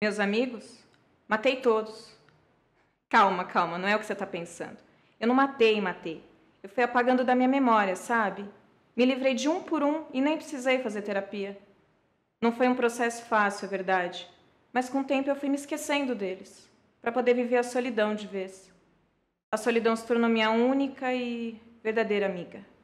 Meus amigos? Matei todos. Calma, calma, não é o que você está pensando. Eu não matei, matei. Eu fui apagando da minha memória, sabe? Me livrei de um por um e nem precisei fazer terapia. Não foi um processo fácil, é verdade, mas com o tempo eu fui me esquecendo deles, para poder viver a solidão de vez. A solidão se tornou minha única e verdadeira amiga.